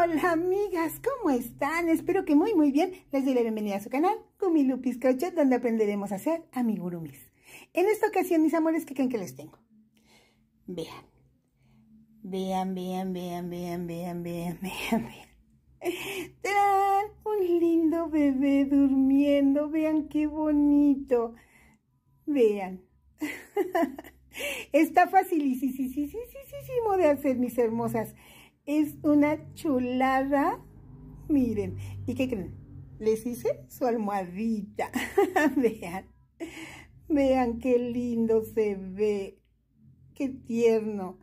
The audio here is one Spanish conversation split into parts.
Hola amigas, ¿cómo están? Espero que muy muy bien. Les doy la bienvenida a su canal, Lupis Crochet, donde aprenderemos a hacer amigurumis. En esta ocasión, mis amores, ¿qué creen que les tengo? Vean. Vean, vean, vean, vean, vean, vean, vean, vean. Un lindo bebé durmiendo. Vean qué bonito. Vean. Está facilísimo de hacer, mis hermosas. Es una chulada. Miren, ¿y qué creen? Les hice su almohadita. Vean. Vean qué lindo se ve. Qué tierno.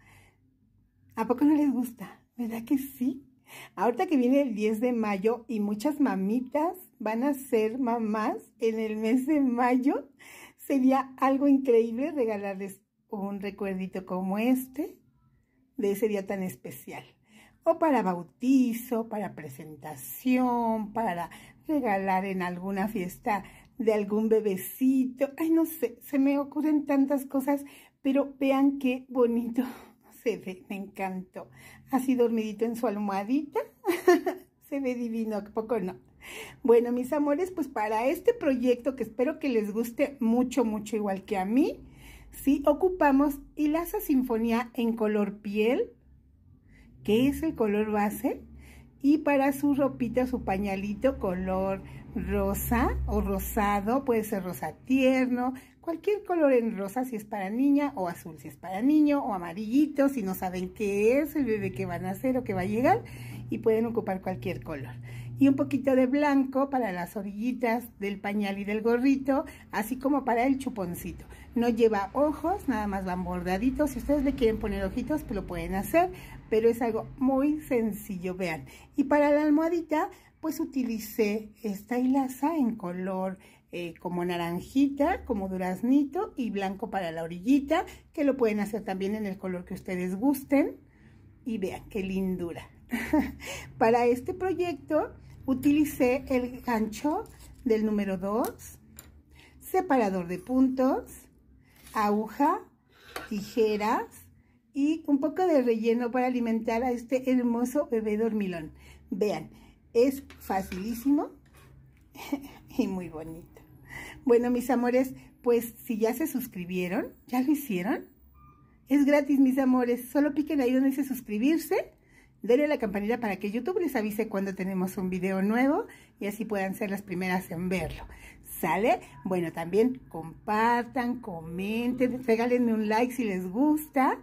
¿A poco no les gusta? ¿Verdad que sí? Ahorita que viene el 10 de mayo y muchas mamitas van a ser mamás en el mes de mayo, sería algo increíble regalarles un recuerdito como este de ese día tan especial o para bautizo, para presentación, para regalar en alguna fiesta de algún bebecito. Ay, no sé, se me ocurren tantas cosas, pero vean qué bonito se ve, me encantó. Así dormidito en su almohadita, se ve divino, poco no? Bueno, mis amores, pues para este proyecto que espero que les guste mucho, mucho igual que a mí, sí ocupamos hilaza sinfonía en color piel, que es el color base, y para su ropita, su pañalito color rosa o rosado, puede ser rosa tierno, cualquier color en rosa si es para niña o azul si es para niño o amarillito si no saben qué es el bebé que van a hacer o que va a llegar y pueden ocupar cualquier color. Y un poquito de blanco para las orillitas del pañal y del gorrito, así como para el chuponcito. No lleva ojos, nada más van bordaditos. Si ustedes le quieren poner ojitos, pues lo pueden hacer pero es algo muy sencillo, vean. Y para la almohadita, pues utilicé esta hilaza en color eh, como naranjita, como duraznito y blanco para la orillita, que lo pueden hacer también en el color que ustedes gusten. Y vean qué lindura. para este proyecto utilicé el gancho del número 2, separador de puntos, aguja, tijeras, y un poco de relleno para alimentar a este hermoso bebé dormilón. Vean, es facilísimo y muy bonito. Bueno, mis amores, pues si ya se suscribieron, ¿ya lo hicieron? Es gratis, mis amores. Solo piquen ahí donde dice suscribirse. Denle a la campanita para que YouTube les avise cuando tenemos un video nuevo y así puedan ser las primeras en verlo. ¿Sale? Bueno, también compartan, comenten, regálenme un like si les gusta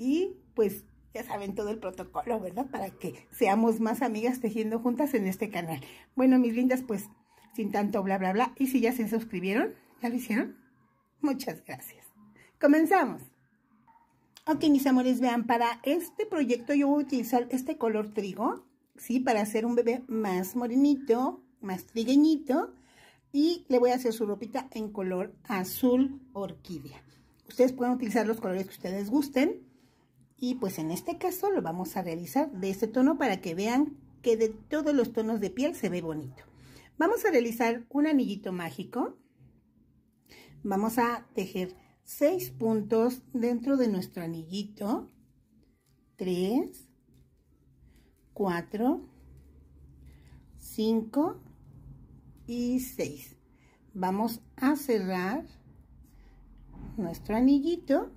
y pues ya saben todo el protocolo, ¿verdad? Para que seamos más amigas tejiendo juntas en este canal. Bueno, mis lindas, pues sin tanto bla, bla, bla. Y si ya se suscribieron, ¿ya lo hicieron? Muchas gracias. Comenzamos. Ok, mis amores, vean, para este proyecto yo voy a utilizar este color trigo, ¿sí? Para hacer un bebé más morenito, más trigueñito. Y le voy a hacer su ropita en color azul orquídea. Ustedes pueden utilizar los colores que ustedes gusten y pues en este caso lo vamos a realizar de este tono para que vean que de todos los tonos de piel se ve bonito. Vamos a realizar un anillito mágico. Vamos a tejer 6 puntos dentro de nuestro anillito. 3, 4, 5 y 6. Vamos a cerrar nuestro anillito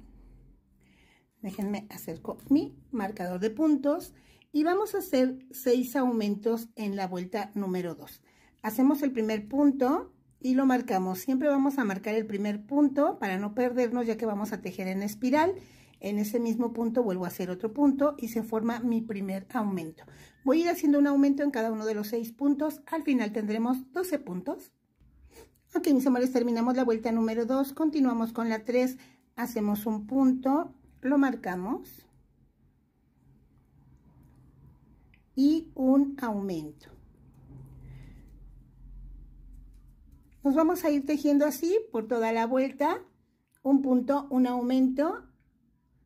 Déjenme acerco mi marcador de puntos y vamos a hacer seis aumentos en la vuelta número 2. Hacemos el primer punto y lo marcamos. Siempre vamos a marcar el primer punto para no perdernos ya que vamos a tejer en espiral. En ese mismo punto vuelvo a hacer otro punto y se forma mi primer aumento. Voy a ir haciendo un aumento en cada uno de los seis puntos. Al final tendremos 12 puntos. Ok, mis amores, terminamos la vuelta número 2. Continuamos con la 3. Hacemos un punto, lo marcamos y un aumento. Nos vamos a ir tejiendo así por toda la vuelta, un punto, un aumento,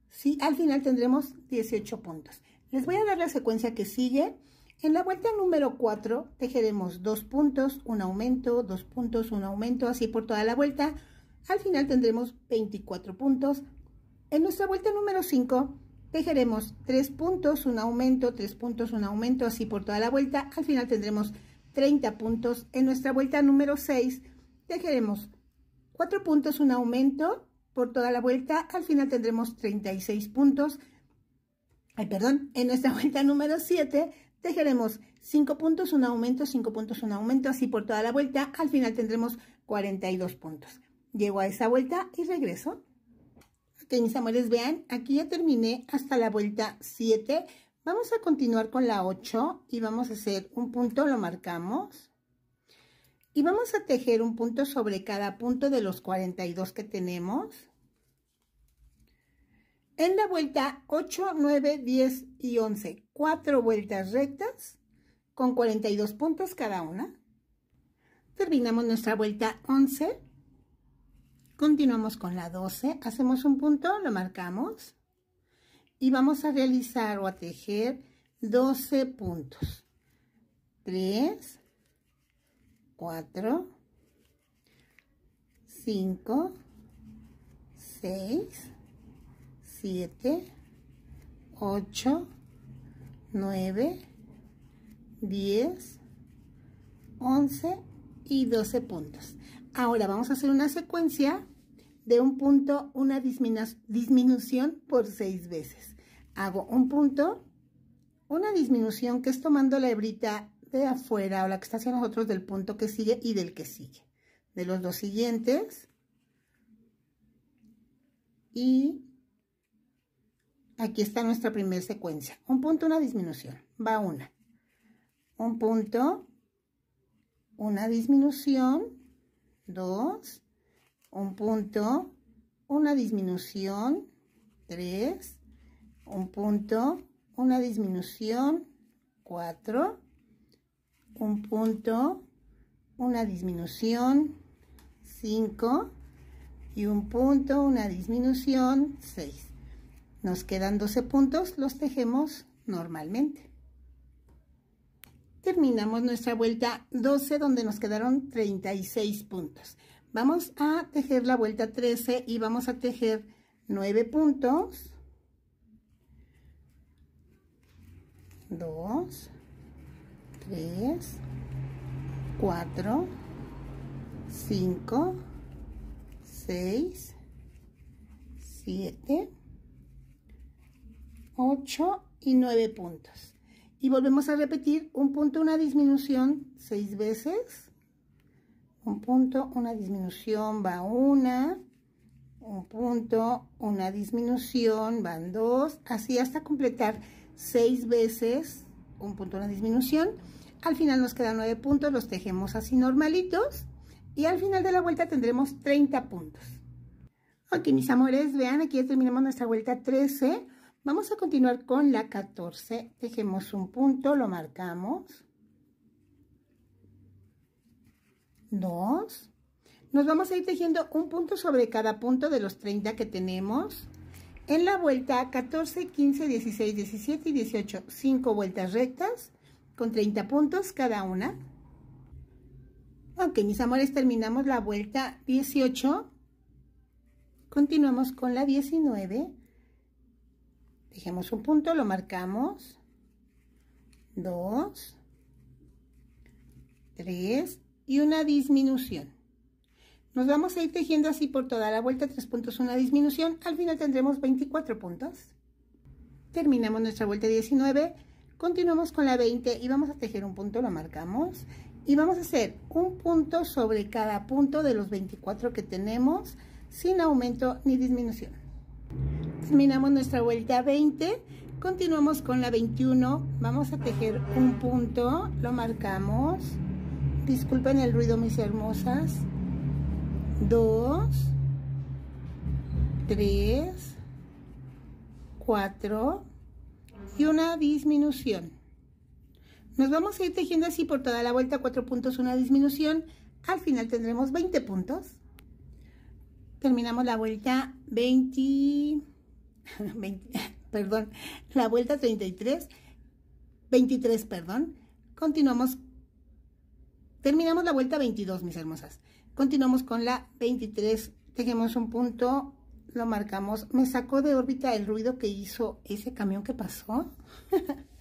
si al final tendremos 18 puntos. Les voy a dar la secuencia que sigue. En la vuelta número 4 tejeremos dos puntos, un aumento, dos puntos, un aumento, así por toda la vuelta. Al final tendremos 24 puntos, en nuestra vuelta número 5 tejeremos 3 puntos, un aumento, 3 puntos, un aumento, así por toda la vuelta. Al final tendremos 30 puntos. En nuestra vuelta número 6 tejeremos 4 puntos, un aumento por toda la vuelta. Al final tendremos 36 puntos. Ay, perdón, en nuestra vuelta número 7 tejeremos 5 puntos, un aumento, 5 puntos, un aumento, así por toda la vuelta. Al final tendremos 42 puntos. Llego a esa vuelta y regreso que mis amores vean, aquí ya terminé hasta la vuelta 7. Vamos a continuar con la 8 y vamos a hacer un punto, lo marcamos. Y vamos a tejer un punto sobre cada punto de los 42 que tenemos. En la vuelta 8, 9, 10 y 11, 4 vueltas rectas con 42 puntos cada una. Terminamos nuestra vuelta 11 Continuamos con la 12, hacemos un punto, lo marcamos y vamos a realizar o a tejer 12 puntos. 3, 4, 5, 6, 7, 8, 9, 10, 11 y 12 puntos. Ahora vamos a hacer una secuencia de un punto, una disminución por seis veces. Hago un punto, una disminución que es tomando la hebrita de afuera o la que está hacia nosotros del punto que sigue y del que sigue. De los dos siguientes. Y aquí está nuestra primera secuencia. Un punto, una disminución. Va una. Un punto, una disminución 2, un punto, una disminución, 3, un punto, una disminución, 4, un punto, una disminución, 5 y un punto, una disminución, 6. Nos quedan 12 puntos, los tejemos normalmente terminamos nuestra vuelta 12 donde nos quedaron 36 puntos. Vamos a tejer la vuelta 13 y vamos a tejer 9 puntos. 2, 3, 4, 5, 6, 7, 8 y 9 puntos y volvemos a repetir un punto, una disminución seis veces, un punto, una disminución va una, un punto, una disminución van dos, así hasta completar seis veces un punto, una disminución. Al final nos quedan nueve puntos, los tejemos así normalitos y al final de la vuelta tendremos 30 puntos. Ok, mis amores, vean, aquí ya terminamos nuestra vuelta 13 Vamos a continuar con la 14. Tejemos un punto, lo marcamos. 2. Nos vamos a ir tejiendo un punto sobre cada punto de los 30 que tenemos. En la vuelta 14, 15, 16, 17 y 18, 5 vueltas rectas con 30 puntos cada una. Ok, mis amores, terminamos la vuelta 18. Continuamos con la 19 tejemos un punto, lo marcamos. 2, 3 y una disminución. Nos vamos a ir tejiendo así por toda la vuelta, tres puntos, una disminución. Al final tendremos 24 puntos. Terminamos nuestra vuelta 19, continuamos con la 20 y vamos a tejer un punto, lo marcamos. Y vamos a hacer un punto sobre cada punto de los 24 que tenemos, sin aumento ni disminución terminamos nuestra vuelta 20 continuamos con la 21 vamos a tejer un punto lo marcamos disculpen el ruido mis hermosas 2 3 4 y una disminución nos vamos a ir tejiendo así por toda la vuelta 4 puntos una disminución al final tendremos 20 puntos terminamos la vuelta 20 perdón, la vuelta 33, 23, perdón, continuamos, terminamos la vuelta 22, mis hermosas. Continuamos con la 23, tejemos un punto, lo marcamos. Me sacó de órbita el ruido que hizo ese camión que pasó.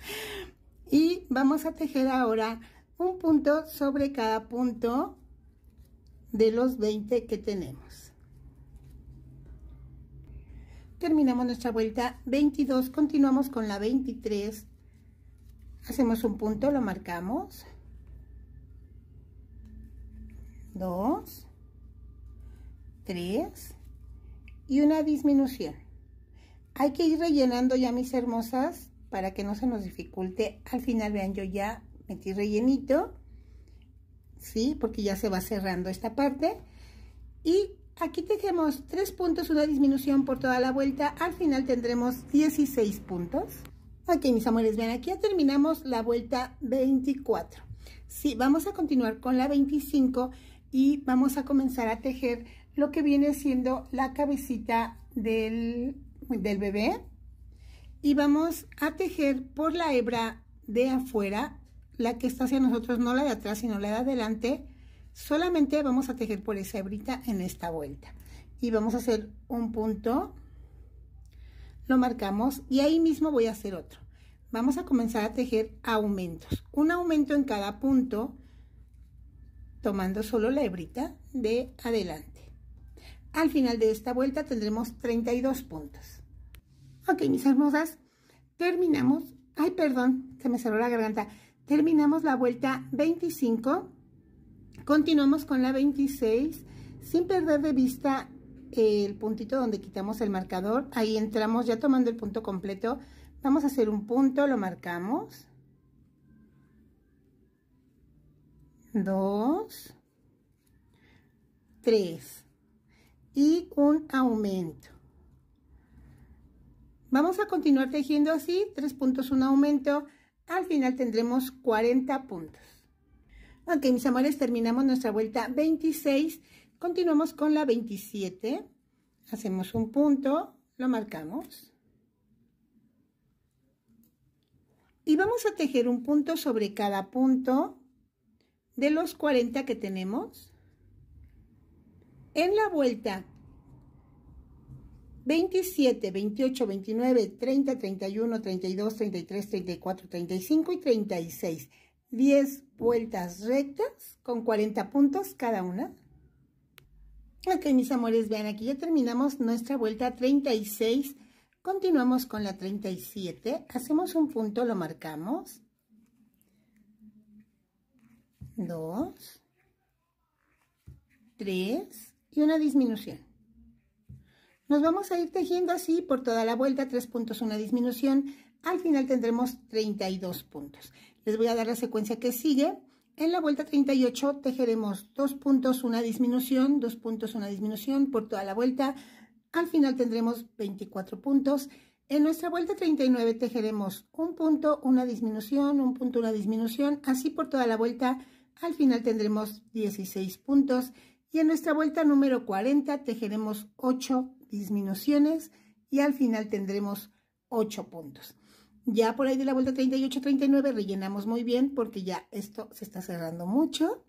y vamos a tejer ahora un punto sobre cada punto de los 20 que tenemos terminamos nuestra vuelta 22 continuamos con la 23 hacemos un punto lo marcamos 2 3 y una disminución hay que ir rellenando ya mis hermosas para que no se nos dificulte al final vean yo ya metí rellenito sí porque ya se va cerrando esta parte y Aquí tejemos 3 puntos, una disminución por toda la vuelta. Al final tendremos 16 puntos. Aquí, mis amores, vean, aquí ya terminamos la vuelta 24. Sí, vamos a continuar con la 25 y vamos a comenzar a tejer lo que viene siendo la cabecita del, del bebé. Y vamos a tejer por la hebra de afuera, la que está hacia nosotros, no la de atrás, sino la de adelante, Solamente vamos a tejer por esa hebrita en esta vuelta. Y vamos a hacer un punto, lo marcamos y ahí mismo voy a hacer otro. Vamos a comenzar a tejer aumentos. Un aumento en cada punto, tomando solo la hebrita de adelante. Al final de esta vuelta tendremos 32 puntos. Ok, mis hermosas, terminamos. Ay, perdón, se me cerró la garganta. Terminamos la vuelta 25 Continuamos con la 26, sin perder de vista el puntito donde quitamos el marcador. Ahí entramos ya tomando el punto completo. Vamos a hacer un punto, lo marcamos. Dos. Tres. Y un aumento. Vamos a continuar tejiendo así, tres puntos, un aumento. Al final tendremos 40 puntos. Ok, mis amores, terminamos nuestra vuelta 26. Continuamos con la 27. Hacemos un punto, lo marcamos. Y vamos a tejer un punto sobre cada punto de los 40 que tenemos. En la vuelta 27, 28, 29, 30, 31, 32, 33, 34, 35 y 36. 10 vueltas rectas con 40 puntos cada una. Ok, mis amores, vean, aquí ya terminamos nuestra vuelta 36. Continuamos con la 37. Hacemos un punto, lo marcamos. 2, 3 y una disminución. Nos vamos a ir tejiendo así por toda la vuelta, Tres puntos, una disminución. Al final tendremos 32 puntos. Les voy a dar la secuencia que sigue. En la vuelta 38 tejeremos dos puntos, una disminución, dos puntos, una disminución por toda la vuelta. Al final tendremos 24 puntos. En nuestra vuelta 39 tejeremos un punto, una disminución, un punto, una disminución, así por toda la vuelta. Al final tendremos 16 puntos. Y en nuestra vuelta número 40 tejeremos 8 disminuciones y al final tendremos 8 puntos. Ya por ahí de la vuelta 38-39 rellenamos muy bien porque ya esto se está cerrando mucho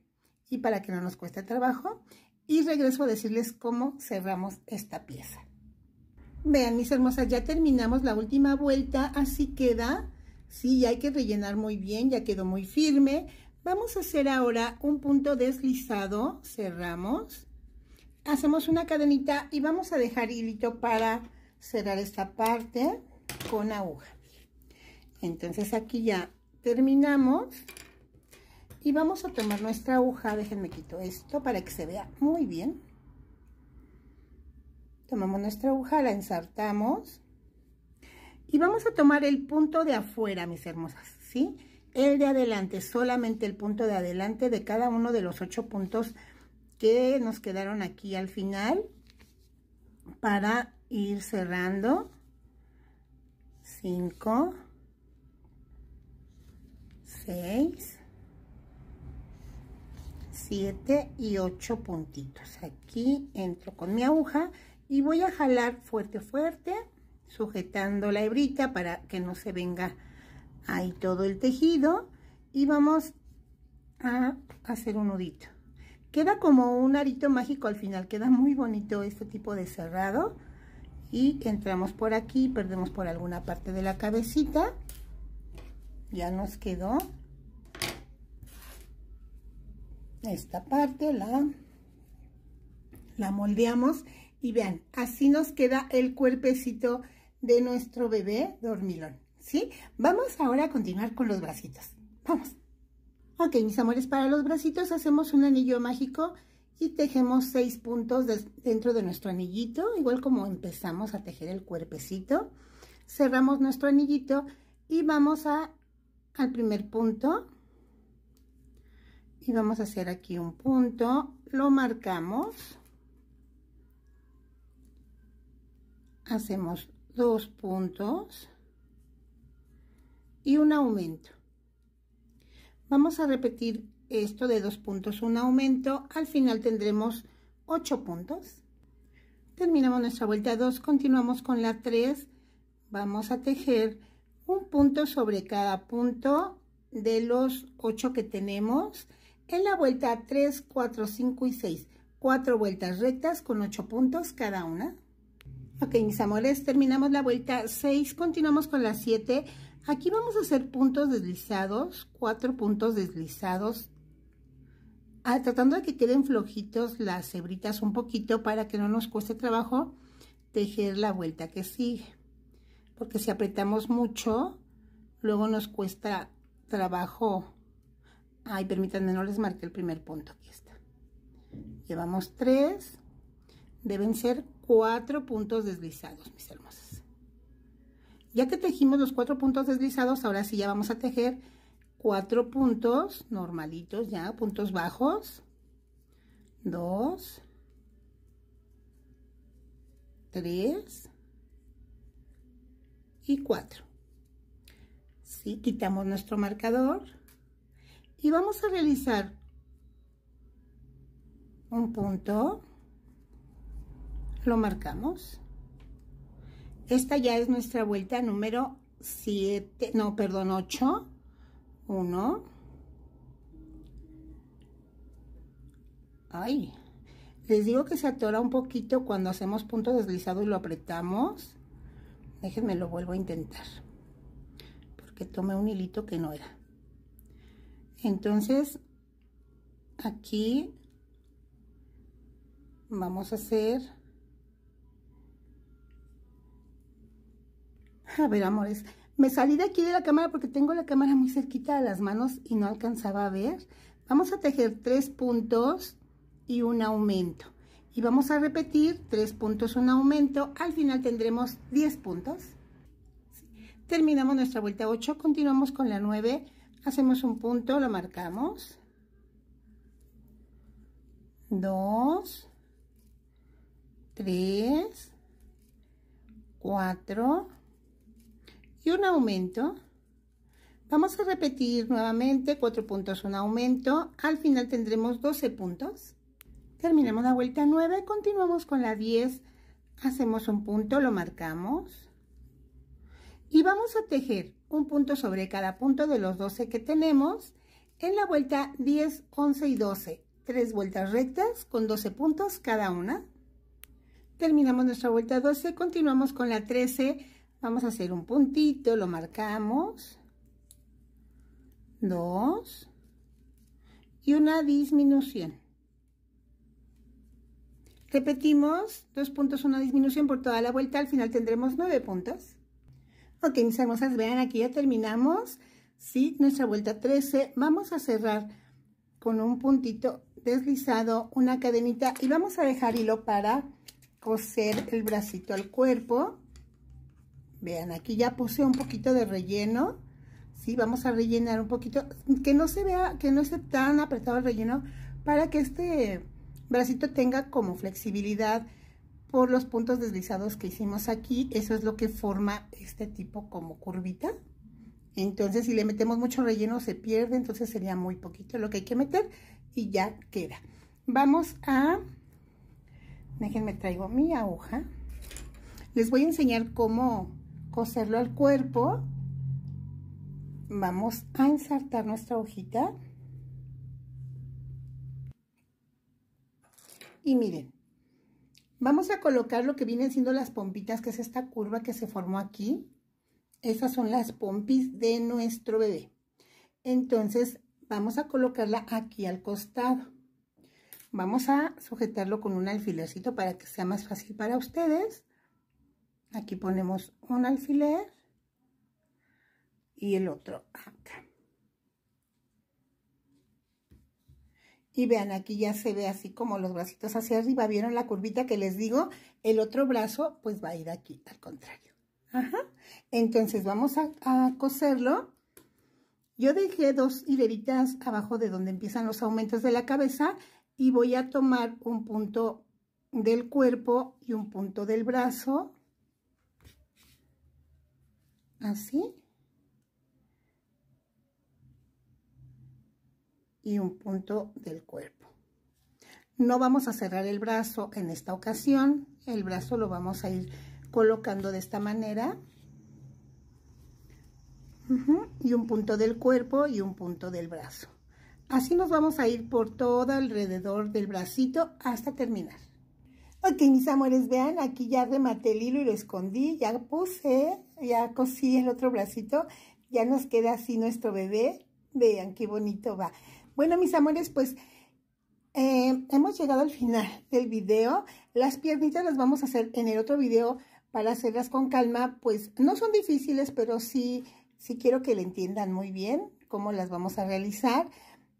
y para que no nos cueste trabajo. Y regreso a decirles cómo cerramos esta pieza. Vean mis hermosas, ya terminamos la última vuelta, así queda. Sí, ya hay que rellenar muy bien, ya quedó muy firme. Vamos a hacer ahora un punto deslizado, cerramos. Hacemos una cadenita y vamos a dejar hilito para cerrar esta parte con aguja. Entonces aquí ya terminamos y vamos a tomar nuestra aguja, déjenme quito esto para que se vea muy bien. Tomamos nuestra aguja, la ensartamos y vamos a tomar el punto de afuera, mis hermosas, ¿sí? El de adelante, solamente el punto de adelante de cada uno de los ocho puntos que nos quedaron aquí al final para ir cerrando. Cinco. 6 7 y 8 puntitos aquí entro con mi aguja y voy a jalar fuerte fuerte sujetando la hebrita para que no se venga ahí todo el tejido y vamos a hacer un nudito queda como un arito mágico al final queda muy bonito este tipo de cerrado y entramos por aquí perdemos por alguna parte de la cabecita ya nos quedó esta parte la la moldeamos y vean así nos queda el cuerpecito de nuestro bebé dormilón ¿sí? vamos ahora a continuar con los bracitos vamos ok mis amores para los bracitos hacemos un anillo mágico y tejemos seis puntos dentro de nuestro anillito igual como empezamos a tejer el cuerpecito cerramos nuestro anillito y vamos a al primer punto y vamos a hacer aquí un punto lo marcamos hacemos dos puntos y un aumento vamos a repetir esto de dos puntos un aumento al final tendremos ocho puntos terminamos nuestra vuelta 2 continuamos con la 3 vamos a tejer un punto sobre cada punto de los 8 que tenemos en la vuelta 3, 4, 5 y 6. Cuatro vueltas rectas con ocho puntos cada una. Ok, mis amores, terminamos la vuelta 6, continuamos con la 7. Aquí vamos a hacer puntos deslizados, Cuatro puntos deslizados, ah, tratando de que queden flojitos las hebritas un poquito para que no nos cueste trabajo tejer la vuelta que sigue porque si apretamos mucho, luego nos cuesta trabajo. Ay, permítanme, no les marqué el primer punto, aquí está. Llevamos tres, deben ser cuatro puntos deslizados, mis hermosas. Ya que tejimos los cuatro puntos deslizados, ahora sí ya vamos a tejer cuatro puntos normalitos ya, puntos bajos. Dos. Tres y 4. si Quitamos nuestro marcador y vamos a realizar un punto, lo marcamos. Esta ya es nuestra vuelta número 7, no, perdón, 8. 1. Ay, les digo que se atora un poquito cuando hacemos punto deslizado y lo apretamos déjenme lo vuelvo a intentar porque tomé un hilito que no era entonces aquí vamos a hacer a ver amores me salí de aquí de la cámara porque tengo la cámara muy cerquita de las manos y no alcanzaba a ver vamos a tejer tres puntos y un aumento y vamos a repetir tres puntos un aumento, al final tendremos 10 puntos. Terminamos nuestra vuelta 8, continuamos con la 9, hacemos un punto, lo marcamos. 2, 3, 4 y un aumento. Vamos a repetir nuevamente cuatro puntos, un aumento, al final tendremos 12 puntos. Terminamos la vuelta 9, continuamos con la 10, hacemos un punto, lo marcamos. Y vamos a tejer un punto sobre cada punto de los 12 que tenemos en la vuelta 10, 11 y 12. Tres vueltas rectas con 12 puntos cada una. Terminamos nuestra vuelta 12, continuamos con la 13. Vamos a hacer un puntito, lo marcamos. 2 Y una disminución. Repetimos, dos puntos, una disminución por toda la vuelta, al final tendremos nueve puntos. Ok, mis hermosas, vean, aquí ya terminamos, ¿sí? Nuestra vuelta 13, vamos a cerrar con un puntito deslizado, una cadenita y vamos a dejar hilo para coser el bracito al cuerpo. Vean, aquí ya puse un poquito de relleno, ¿sí? Vamos a rellenar un poquito, que no se vea, que no esté tan apretado el relleno para que este bracito tenga como flexibilidad por los puntos deslizados que hicimos aquí. Eso es lo que forma este tipo como curvita. Entonces, si le metemos mucho relleno se pierde, entonces sería muy poquito lo que hay que meter y ya queda. Vamos a... Déjenme traigo mi aguja. Les voy a enseñar cómo coserlo al cuerpo. Vamos a ensartar nuestra hojita. Y miren, vamos a colocar lo que vienen siendo las pompitas, que es esta curva que se formó aquí. Esas son las pompis de nuestro bebé. Entonces, vamos a colocarla aquí al costado. Vamos a sujetarlo con un alfilercito para que sea más fácil para ustedes. Aquí ponemos un alfiler y el otro acá. Y vean, aquí ya se ve así como los bracitos hacia arriba. ¿Vieron la curvita que les digo? El otro brazo pues va a ir aquí, al contrario. Ajá. Entonces vamos a, a coserlo. Yo dejé dos hileritas abajo de donde empiezan los aumentos de la cabeza y voy a tomar un punto del cuerpo y un punto del brazo. Así. y un punto del cuerpo. No vamos a cerrar el brazo en esta ocasión, el brazo lo vamos a ir colocando de esta manera. Y un punto del cuerpo y un punto del brazo. Así nos vamos a ir por todo alrededor del bracito hasta terminar. Ok, mis amores, vean, aquí ya rematé el hilo y lo escondí, ya puse, ya cosí el otro bracito, ya nos queda así nuestro bebé. Vean qué bonito va. Bueno, mis amores, pues eh, hemos llegado al final del video. Las piernitas las vamos a hacer en el otro video para hacerlas con calma. Pues no son difíciles, pero sí, sí quiero que le entiendan muy bien cómo las vamos a realizar.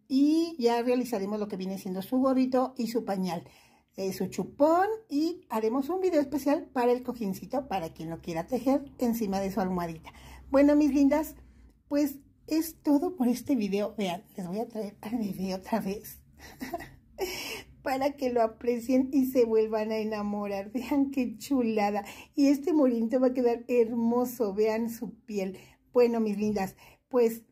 Y ya realizaremos lo que viene siendo su gorrito y su pañal, eh, su chupón. Y haremos un video especial para el cojincito, para quien lo quiera tejer encima de su almohadita. Bueno, mis lindas, pues es todo por este video. Vean, les voy a traer al bebé otra vez. para que lo aprecien y se vuelvan a enamorar. Vean qué chulada. Y este morinto va a quedar hermoso. Vean su piel. Bueno, mis lindas, pues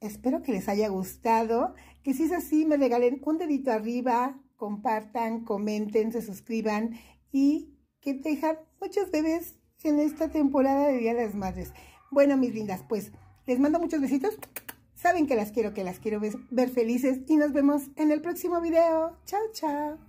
espero que les haya gustado. Que si es así, me regalen un dedito arriba, compartan, comenten, se suscriban y que dejan muchos bebés en esta temporada de Día de las Madres. Bueno, mis lindas, pues... Les mando muchos besitos. Saben que las quiero, que las quiero ver felices y nos vemos en el próximo video. Chao, chao.